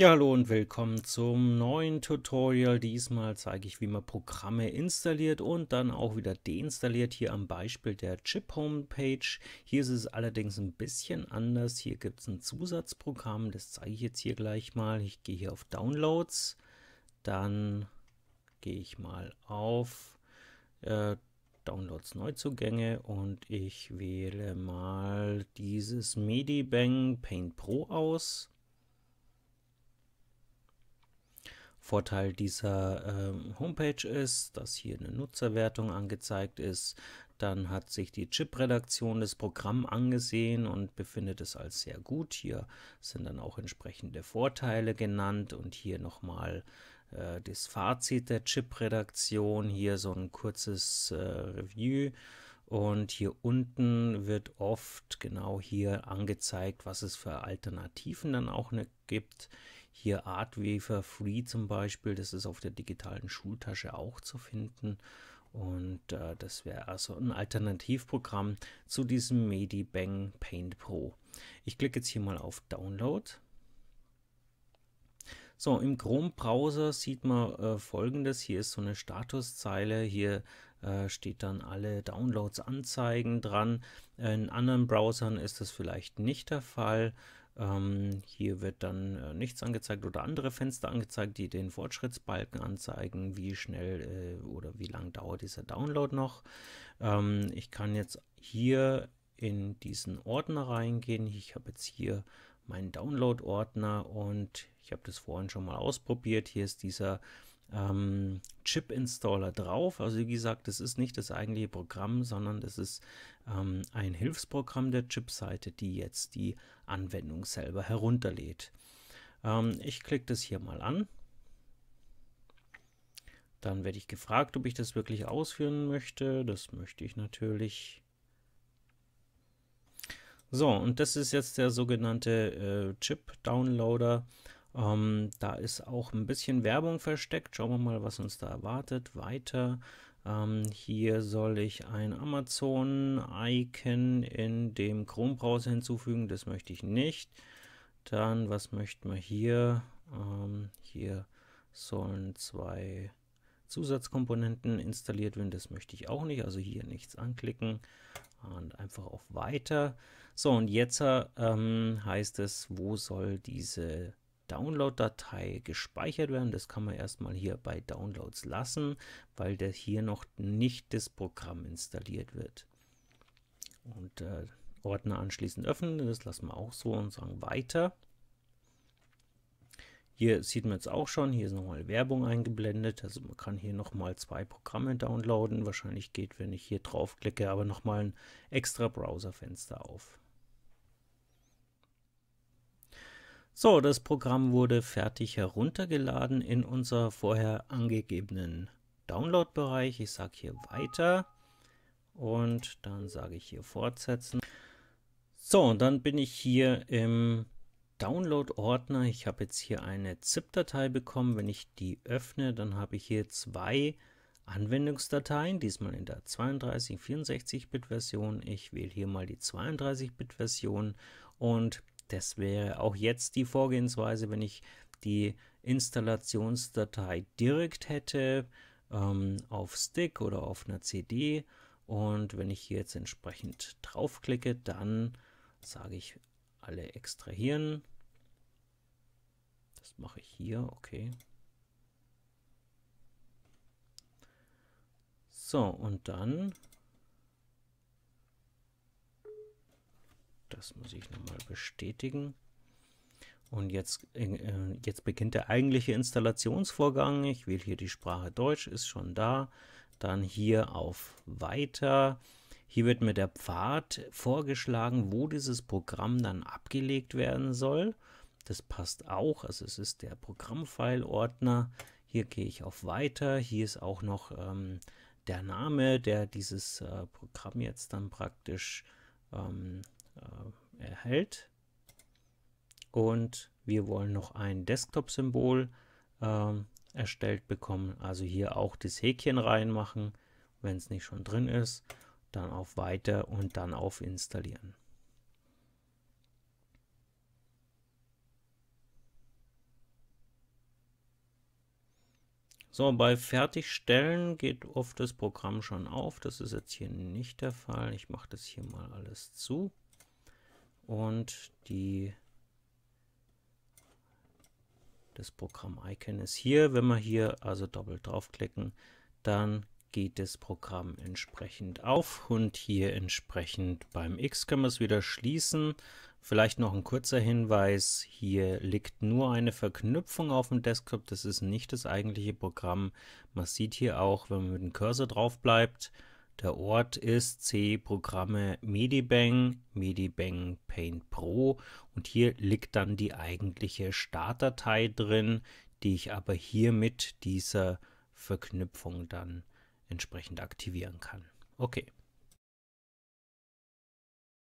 Ja, hallo und willkommen zum neuen Tutorial. Diesmal zeige ich, wie man Programme installiert und dann auch wieder deinstalliert, hier am Beispiel der Chip-Homepage. Hier ist es allerdings ein bisschen anders. Hier gibt es ein Zusatzprogramm, das zeige ich jetzt hier gleich mal. Ich gehe hier auf Downloads, dann gehe ich mal auf äh, Downloads Neuzugänge und ich wähle mal dieses Medibang Paint Pro aus. Vorteil dieser äh, Homepage ist, dass hier eine Nutzerwertung angezeigt ist. Dann hat sich die Chip-Redaktion das Programm angesehen und befindet es als sehr gut. Hier sind dann auch entsprechende Vorteile genannt und hier nochmal äh, das Fazit der Chip-Redaktion. Hier so ein kurzes äh, Review. Und hier unten wird oft genau hier angezeigt, was es für Alternativen dann auch ne, gibt. Hier Artwafer Free zum Beispiel, das ist auf der digitalen Schultasche auch zu finden. Und äh, das wäre also ein Alternativprogramm zu diesem MediBang Paint Pro. Ich klicke jetzt hier mal auf Download. So, im Chrome-Browser sieht man äh, folgendes. Hier ist so eine Statuszeile. Hier äh, steht dann alle Downloads anzeigen dran. In anderen Browsern ist das vielleicht nicht der Fall. Ähm, hier wird dann äh, nichts angezeigt oder andere Fenster angezeigt, die den Fortschrittsbalken anzeigen, wie schnell äh, oder wie lang dauert dieser Download noch. Ähm, ich kann jetzt hier in diesen Ordner reingehen. Ich habe jetzt hier meinen Download-Ordner und ich habe das vorhin schon mal ausprobiert. Hier ist dieser ähm, Chip-Installer drauf. Also wie gesagt, das ist nicht das eigentliche Programm, sondern das ist ähm, ein Hilfsprogramm der Chip-Seite, die jetzt die Anwendung selber herunterlädt. Ähm, ich klicke das hier mal an. Dann werde ich gefragt, ob ich das wirklich ausführen möchte. Das möchte ich natürlich. So, und das ist jetzt der sogenannte äh, Chip-Downloader. Ähm, da ist auch ein bisschen Werbung versteckt. Schauen wir mal, was uns da erwartet. Weiter. Ähm, hier soll ich ein Amazon-Icon in dem Chrome-Browser hinzufügen. Das möchte ich nicht. Dann, was möchten wir hier? Ähm, hier sollen zwei Zusatzkomponenten installiert werden. Das möchte ich auch nicht. Also hier nichts anklicken und einfach auf Weiter. So, und jetzt äh, ähm, heißt es, wo soll diese Download-Datei gespeichert werden. Das kann man erstmal hier bei Downloads lassen, weil der hier noch nicht das Programm installiert wird. Und äh, Ordner anschließend öffnen, das lassen wir auch so und sagen weiter. Hier sieht man jetzt auch schon, hier ist nochmal Werbung eingeblendet. Also man kann hier nochmal zwei Programme downloaden. Wahrscheinlich geht, wenn ich hier draufklicke, aber nochmal ein extra Browserfenster auf. So, das Programm wurde fertig heruntergeladen in unser vorher angegebenen Download-Bereich. Ich sage hier weiter und dann sage ich hier fortsetzen. So, und dann bin ich hier im Download-Ordner. Ich habe jetzt hier eine ZIP-Datei bekommen. Wenn ich die öffne, dann habe ich hier zwei Anwendungsdateien, diesmal in der 32, 64-Bit-Version. Ich wähle hier mal die 32-Bit-Version und das wäre auch jetzt die Vorgehensweise, wenn ich die Installationsdatei direkt hätte ähm, auf Stick oder auf einer CD. Und wenn ich hier jetzt entsprechend draufklicke, dann sage ich alle extrahieren. Das mache ich hier, okay. So, und dann Das muss ich nochmal bestätigen. Und jetzt, äh, jetzt beginnt der eigentliche Installationsvorgang. Ich wähle hier die Sprache Deutsch, ist schon da. Dann hier auf Weiter. Hier wird mir der Pfad vorgeschlagen, wo dieses Programm dann abgelegt werden soll. Das passt auch, also es ist der Programmfile-Ordner. Hier gehe ich auf Weiter. Hier ist auch noch ähm, der Name, der dieses äh, Programm jetzt dann praktisch ähm, äh, erhält. Und wir wollen noch ein Desktop-Symbol äh, erstellt bekommen. Also hier auch das Häkchen reinmachen, wenn es nicht schon drin ist. Dann auf Weiter und dann auf Installieren. So, bei Fertigstellen geht oft das Programm schon auf. Das ist jetzt hier nicht der Fall. Ich mache das hier mal alles zu und die, das Programm-Icon ist hier. Wenn wir hier also doppelt draufklicken, dann geht das Programm entsprechend auf und hier entsprechend beim X können wir es wieder schließen. Vielleicht noch ein kurzer Hinweis, hier liegt nur eine Verknüpfung auf dem Desktop, das ist nicht das eigentliche Programm. Man sieht hier auch, wenn man mit dem Cursor drauf bleibt, der Ort ist C-Programme Medibang, Medibang Paint Pro und hier liegt dann die eigentliche Startdatei drin, die ich aber hier mit dieser Verknüpfung dann entsprechend aktivieren kann. Okay,